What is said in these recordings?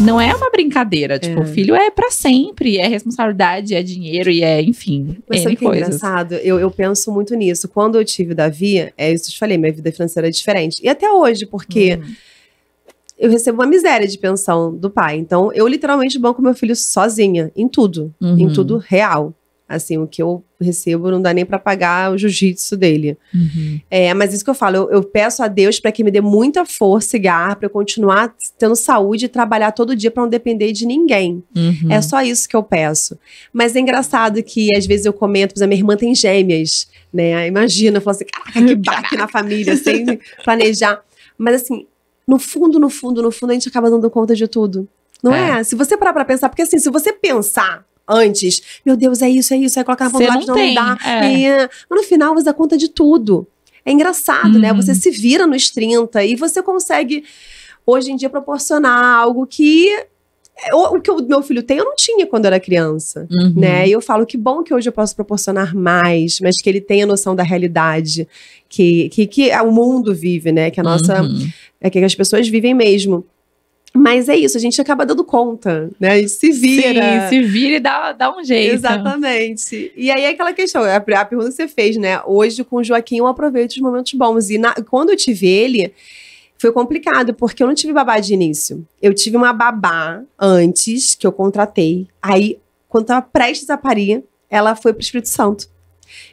não é uma brincadeira. Tipo, o é. filho é para sempre, é responsabilidade, é dinheiro e é, enfim. Mas sabe que é engraçado? Eu, eu penso muito nisso. Quando eu tive Davi, é isso que eu te falei, minha vida financeira é diferente. E até hoje, porque. Hum. Eu recebo uma miséria de pensão do pai. Então, eu literalmente banco meu filho sozinha, em tudo. Uhum. Em tudo real. Assim, o que eu recebo não dá nem para pagar o jiu-jitsu dele. Uhum. É, mas isso que eu falo, eu, eu peço a Deus para que me dê muita força e garra para eu continuar tendo saúde e trabalhar todo dia para não depender de ninguém. Uhum. É só isso que eu peço. Mas é engraçado que às vezes eu comento, por exemplo, minha irmã tem gêmeas, né? Imagina, eu falo assim, caraca, que baque na família, sem planejar. Mas assim, no fundo, no fundo, no fundo, a gente acaba dando conta de tudo. Não é? é? Se você parar pra pensar, porque assim, se você pensar antes. Meu Deus, é isso, é isso, é colocar carvão vontade não, não dá. É. é. Mas no final você dá conta de tudo. É engraçado, né? uhum. né? Você se vira nos 30 e você consegue, hoje em dia, proporcionar algo que é, o, que o meu filho tem, eu não tinha quando era criança, uhum. né? E eu falo que bom que hoje eu posso proporcionar mais, mas que ele tenha noção da realidade que, que, que o mundo vive, né? Que a nossa, uhum. é que as pessoas vivem mesmo. Mas é isso, a gente acaba dando conta, né? A gente se vira. Sim, se vira e dá, dá um jeito. Exatamente. E aí é aquela questão, é a, a pergunta que você fez, né? Hoje com o Joaquim eu aproveito os momentos bons. E na, quando eu tive ele, foi complicado, porque eu não tive babá de início. Eu tive uma babá antes, que eu contratei. Aí, quando tava prestes a parir, ela foi pro Espírito Santo.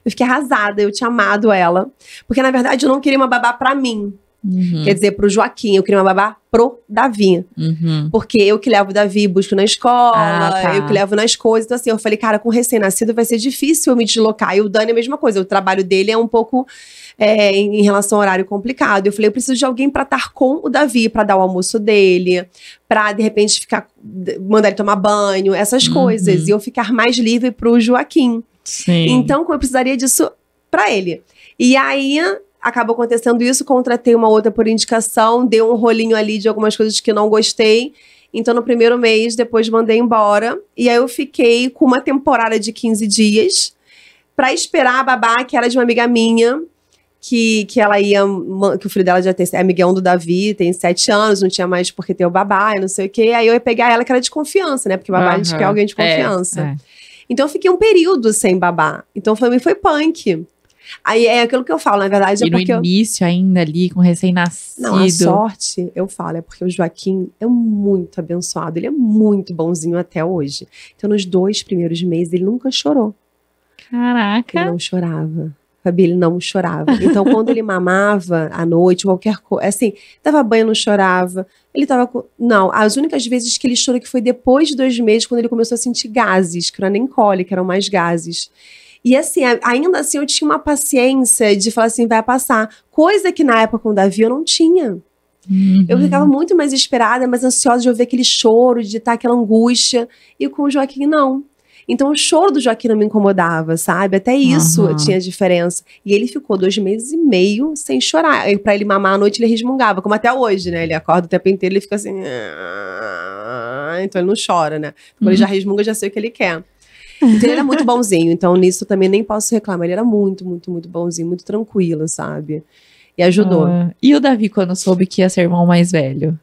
Eu fiquei arrasada, eu tinha amado ela. Porque, na verdade, eu não queria uma babá pra mim. Uhum. Quer dizer, pro Joaquim, eu queria uma babá pro Davi. Uhum. Porque eu que levo o Davi, busco na escola, ah, tá. eu que levo nas coisas. Então, assim, eu falei, cara, com recém-nascido vai ser difícil eu me deslocar. E o Dani é a mesma coisa, o trabalho dele é um pouco é, em, relação ao horário complicado. Eu falei, eu preciso de alguém para estar com o Davi, para dar o almoço dele, para de repente ficar, mandar ele tomar banho, essas uhum. coisas. E eu ficar mais livre pro Joaquim. Sim. Então, eu precisaria disso para ele. E aí acabou acontecendo isso, contratei uma outra por indicação, dei um rolinho ali de algumas coisas que não gostei. Então, no primeiro mês, depois mandei embora. E aí eu fiquei com uma temporada de 15 dias para esperar a babá, que era de uma amiga minha, que, que ela ia. Que o filho dela já tem, é amigão do Davi, tem sete anos, não tinha mais porque ter o babá e não sei o quê. Aí eu ia pegar ela que era de confiança, né? Porque o babá uhum. que é alguém de é, confiança. É, é. Então eu fiquei um período sem babá. Então foi foi punk. Aí é aquilo que eu falo, na verdade. É e no início eu... ainda ali, com recém-nascido. Não, a sorte, eu falo, é porque o Joaquim é muito abençoado, ele é muito bonzinho até hoje. Então, nos dois primeiros meses, ele nunca chorou. Caraca! Ele não chorava. Fabi, ele não chorava. Então, quando ele mamava à noite, qualquer coisa, é assim, dava banho, não chorava. Ele tava com. Não, as únicas vezes que ele chorou que foi depois de dois meses, quando ele começou a sentir gases, que não era nem cólica, eram mais gases. E assim, ainda assim eu tinha uma paciência de falar assim, vai passar. Coisa que na época com o Davi eu não tinha. Uhum. Eu ficava muito mais esperada, mais ansiosa de ouvir aquele choro, de estar aquela angústia. E com o Joaquim, não. Então o choro do Joaquim não me incomodava, sabe? Até isso uhum. tinha diferença. E ele ficou dois meses e meio sem chorar. Para ele mamar à noite, ele resmungava, como até hoje, né? Ele acorda o tempo inteiro, ele fica assim. Ah", então ele não chora, né? Quando uhum. ele já resmunga, já sei o que ele quer. Então, ele era muito bonzinho, então nisso também nem posso reclamar. Ele era muito, muito, muito bonzinho, muito tranquilo, sabe? E ajudou. Ah, e o Davi, quando soube que ia ser irmão mais velho?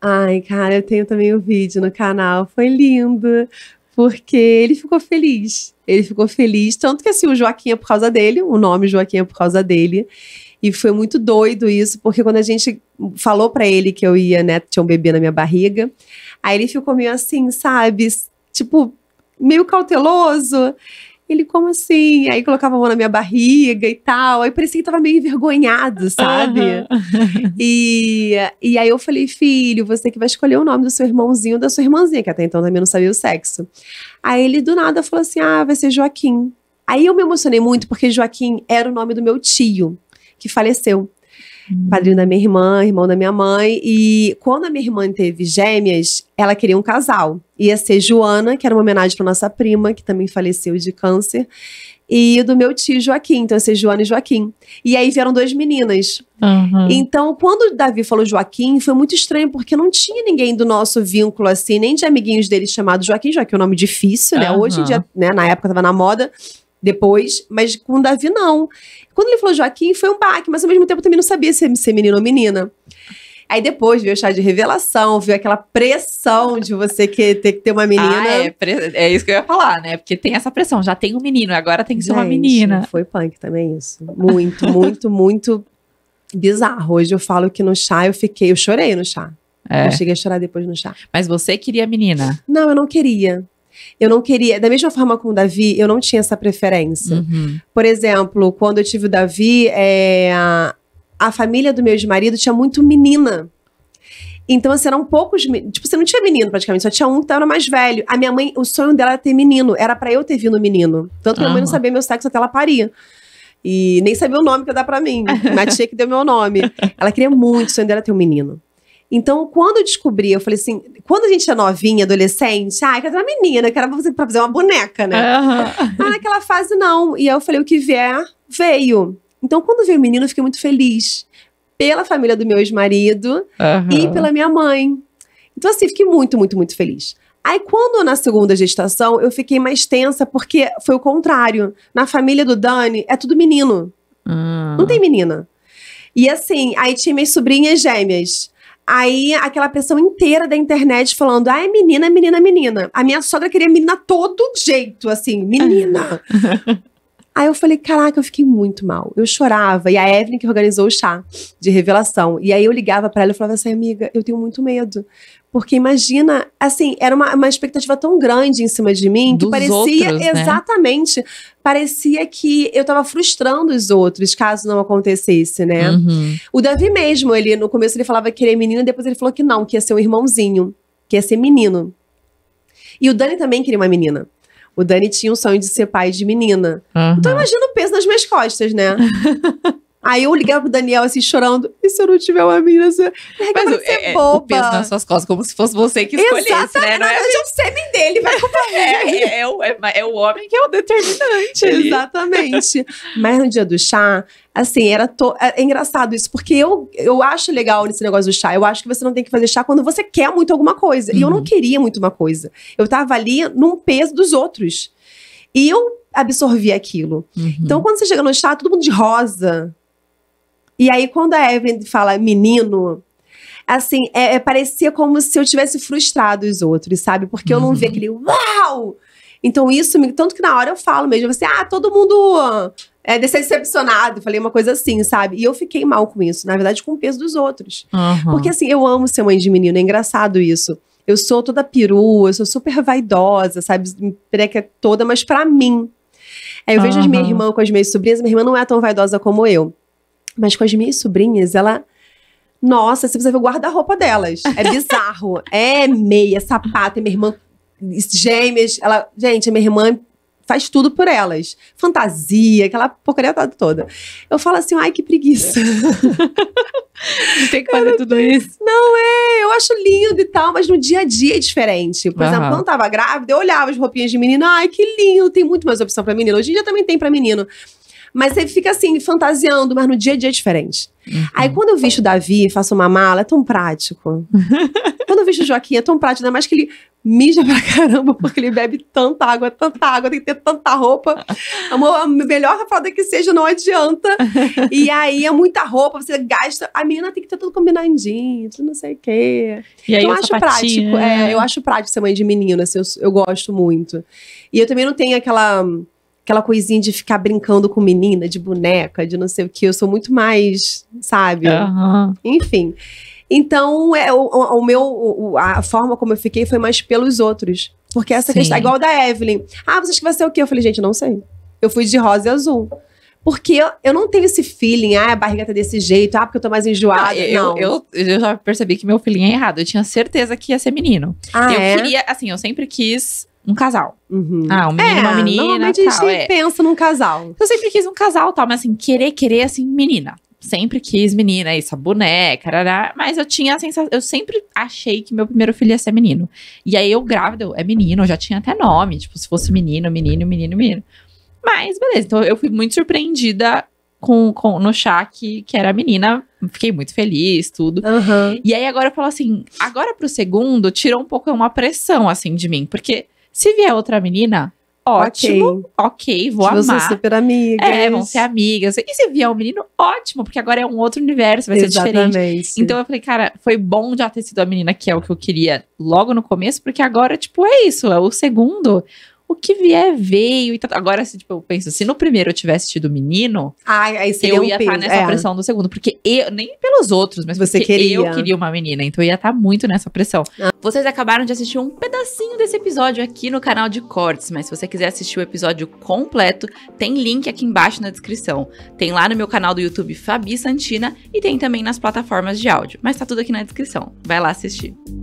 Ai, cara, eu tenho também o um vídeo no canal. Foi lindo porque ele ficou feliz. Ele ficou feliz, tanto que assim, o Joaquim é por causa dele, o nome Joaquim é por causa dele. E foi muito doido isso, porque quando a gente falou para ele que eu ia, né, tinha um bebê na minha barriga, aí ele ficou meio assim, sabe? Tipo, meio cauteloso. Ele, como assim? Aí colocava a mão na minha barriga e tal. Aí parecia que tava meio envergonhado, sabe? Uhum. E, e aí eu falei, filho, você que vai escolher o nome do seu irmãozinho ou da sua irmãzinha, que até então também não sabia o sexo. Aí ele do nada falou assim: ah, vai ser Joaquim. Aí eu me emocionei muito porque Joaquim era o nome do meu tio, que faleceu. Uhum. Padrinho da minha irmã, irmão da minha mãe. E quando a minha irmã teve gêmeas, ela queria um casal. Ia ser Joana, que era uma homenagem para nossa prima, que também faleceu de câncer. E do meu tio Joaquim, então ia ser Joana e Joaquim. E aí vieram duas meninas. Uhum. Então, quando o Davi falou Joaquim, foi muito estranho, porque não tinha ninguém do nosso vínculo, assim, nem de amiguinhos dele chamado Joaquim, Joaquim é um nome difícil, né? Uhum. Hoje em dia, né, na época tava na moda depois, mas com Davi não. Quando ele falou Joaquim, foi um baque, mas ao mesmo tempo também não sabia se ser menino ou menina. Aí depois veio o chá de revelação, veio aquela pressão de você que ter que ter uma menina. Ah, é, é, isso que eu ia falar, né? Porque tem essa pressão, já tem um menino, agora tem que ser Gente, uma menina. Foi punk também isso. Muito, muito, muito bizarro. Hoje eu falo que no chá eu fiquei, eu chorei no chá. É. Eu cheguei a chorar depois no chá. Mas você queria menina? Não, eu não queria. Eu não queria, da mesma forma com o Davi, eu não tinha essa preferência. Uhum. Por exemplo, quando eu tive o Davi, é, a, família do meu ex-marido tinha muito menina. Então, assim, eram poucos. Tipo, você não tinha menino praticamente, só tinha um que era mais velho. A minha mãe, o sonho dela era ter menino, era para eu ter vindo menino. Tanto que a minha mãe não sabia meu sexo até ela paria. E nem sabia o nome que ia dar pra mim. Mas tinha que deu meu nome. Ela queria muito, o sonho dela ter um menino. Então, quando eu descobri, eu falei assim, quando a gente é novinha, adolescente, ah, ah, quero uma menina, quero pra fazer uma boneca, né? Uhum. naquela fase, não. E aí eu falei, o que vier, veio. Então, quando veio o menino, eu fiquei muito feliz. Pela família do meu ex-marido uhum. e pela minha mãe. Então, assim, fiquei muito, muito, muito feliz. Aí, quando na segunda gestação, eu fiquei mais tensa, porque foi o contrário. Na família do Dani, é tudo menino. Uhum. Não tem menina. E assim, aí tinha minhas sobrinhas gêmeas. Aí aquela pessoa inteira da internet falando: ai, menina, menina, menina. A minha sogra queria menina todo jeito, assim, menina. Aí eu falei, caraca, eu fiquei muito mal. Eu chorava. E a Evelyn que organizou o chá de revelação. E aí eu ligava para ela e falava assim, amiga, eu tenho muito medo. Porque imagina, assim, era uma, uma expectativa tão grande em cima de mim Dos que parecia outros, né? exatamente. Parecia que eu tava frustrando os outros, caso não acontecesse, né? Uhum. O Davi mesmo, ele no começo ele falava que ele é menino, depois ele falou que não, que ia ser um irmãozinho, que ia ser menino. E o Dani também queria uma menina. O Dani tinha o sonho de ser pai de menina. Uhum. Então imagina o peso nas minhas costas, né? Aí eu ligava pro Daniel assim, chorando. E se eu não tiver uma mina, você... É Mas vai ser é, boba. É, é o peso nas suas costas, como se fosse você que escolhesse, né? Exatamente, né? Não é o sêmen dele, vai culpa é, é, é, o, é, é, o homem que é o determinante. Exatamente. Mas no dia do chá, assim, era to... é, engraçado isso, porque eu, eu acho legal esse negócio do chá. Eu acho que você não tem que fazer chá quando você quer muito alguma coisa. Uhum. E eu não uhum. queria muito uma coisa. Eu tava ali num peso dos outros. E eu absorvi aquilo. Uhum. Então, quando você chega no chá, todo mundo de rosa e aí, quando a Evelyn fala menino, assim, é, é, parecia como se eu tivesse frustrado os outros, sabe? Porque eu não vi uhum. aquele uau! Então, isso, me, tanto que na hora eu falo mesmo, assim, ah, todo mundo é decepcionado, falei uma coisa assim, sabe? E eu fiquei mal com isso, na verdade, com o peso dos outros. Uhum. Porque assim, eu amo ser mãe de menino, é engraçado isso. Eu sou toda perua, eu sou super vaidosa, sabe? Preca toda, mas para mim. Aí eu vejo uhum. as minhas uhum. irmãs com as minhas sobrinhas, minha irmã não é tão vaidosa como eu. Mas com as minhas sobrinhas, ela. Nossa, você precisa ver o guarda-roupa delas. É bizarro. é meia, sapato, e é minha irmã. Gêmeas. Ela. Gente, minha irmã faz tudo por elas. Fantasia, aquela porcaria toda. Eu falo assim, ai, que preguiça. É. tem que fazer tudo isso. Não é, eu acho lindo e tal, mas no dia a dia é diferente. Por uhum. exemplo, quando eu tava grávida, eu olhava as roupinhas de menino, ai, que lindo, tem muito mais opção para menino. Hoje em dia também tem para menino. Mas você fica assim, fantasiando, mas no dia a dia é diferente. Uhum. Aí quando eu visto Davi, faço uma mala, é tão prático. quando eu visto Joaquim, é tão prático, ainda mais que ele mija pra caramba, porque ele bebe tanta água, tanta água, tem que ter tanta roupa. Amor, a melhor fralda que seja, não adianta. E aí é muita roupa, você gasta. A menina tem que ter tudo combinadinho, jeans, não sei o quê. E aí, então eu é acho prático. É, né? eu acho prático ser mãe de menina, assim, eu, eu gosto muito. E eu também não tenho aquela aquela coisinha de ficar brincando com menina, de boneca, de não sei o que. Eu sou muito mais, sabe? Uhum. Enfim. Então, é, o, o meu, o, a forma como eu fiquei foi mais pelos outros. Porque essa Sim. questão, igual da Evelyn. Ah, vocês que vai ser o quê? Eu falei, gente, não sei. Eu fui de rosa e azul. Porque eu, eu não tenho esse feeling, ah, a barriga tá desse jeito, ah, porque eu tô mais enjoada. Não, não. Eu, eu, eu, já percebi que meu feeling é errado. Eu tinha certeza que ia ser menino. Ah, eu é? queria, assim, eu sempre quis um casal. Uhum. Ah, um menino, é, uma menina. tal, a gente é. pensa num casal. Eu sempre quis um casal tal, mas assim, querer, querer, assim, menina. Sempre quis menina, isso, boneca, arará, mas eu tinha a sensação. Eu sempre achei que meu primeiro filho ia ser menino. E aí eu grávida, eu, é menino, eu já tinha até nome, tipo, se fosse menino, menino, menino, menino. Mas beleza, então eu fui muito surpreendida com, com, no chá que, que era menina. Fiquei muito feliz, tudo. Uhum. E aí agora eu falo assim, agora pro segundo, tirou um pouco uma pressão, assim, de mim. Porque se vier outra menina, ótimo, ok, vou Eles tipo, amar. Vão ser super amigas. É, vão ser amigas. E se vier um menino, ótimo, porque agora é um outro universo, vai Exatamente. ser diferente. Então eu falei, cara, foi bom já ter sido a menina que é o que eu queria logo no começo, porque agora, tipo, é isso, é o segundo o que vier veio. E tá, agora, se, tipo, eu penso, se no primeiro eu tivesse tido menino, Ai, aí eu ia estar tá nessa é. pressão do segundo. Porque eu, nem pelos outros, mas Você porque queria. eu queria uma menina. Então eu ia estar tá muito nessa pressão. Ah. Vocês acabaram de assistir um pedacinho desse episódio aqui no canal de cortes, mas se você quiser assistir o episódio completo, tem link aqui embaixo na descrição. Tem lá no meu canal do YouTube Fabi Santina e tem também nas plataformas de áudio. Mas tá tudo aqui na descrição. Vai lá assistir.